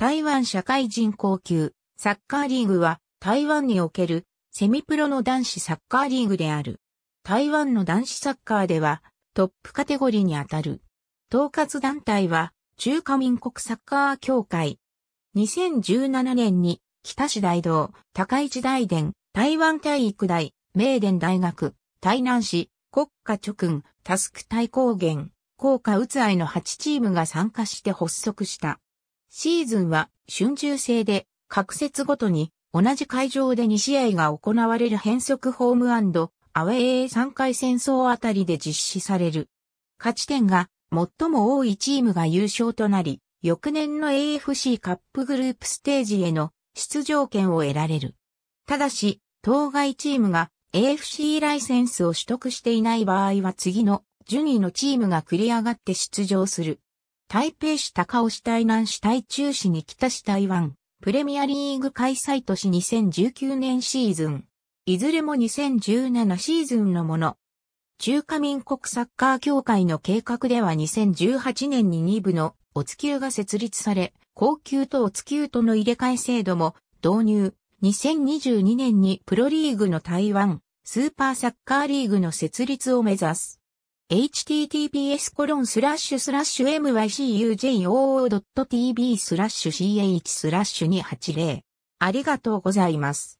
台湾社会人高級サッカーリーグは台湾におけるセミプロの男子サッカーリーグである。台湾の男子サッカーではトップカテゴリーにあたる。統括団体は中華民国サッカー協会。2017年に北市大道、高市大伝、台湾体育大、名電大学、台南市、国家直軍、タスク大高原、高つ宇愛の8チームが参加して発足した。シーズンは春秋制で各節ごとに同じ会場で2試合が行われる変則ホームアウェー3回戦争あたりで実施される。勝ち点が最も多いチームが優勝となり、翌年の AFC カップグループステージへの出場権を得られる。ただし、当該チームが AFC ライセンスを取得していない場合は次の順位のチームが繰り上がって出場する。台北市高尾市台南市台中市に北市台湾、プレミアリーグ開催都市2019年シーズン。いずれも2017シーズンのもの。中華民国サッカー協会の計画では2018年に2部のおつ級が設立され、高級とおつ級との入れ替え制度も導入。2022年にプロリーグの台湾、スーパーサッカーリーグの設立を目指す。https コロンスラッシュスラッシュ mycujoo.tv スラッシュ ch スラッシュ280。ありがとうございます。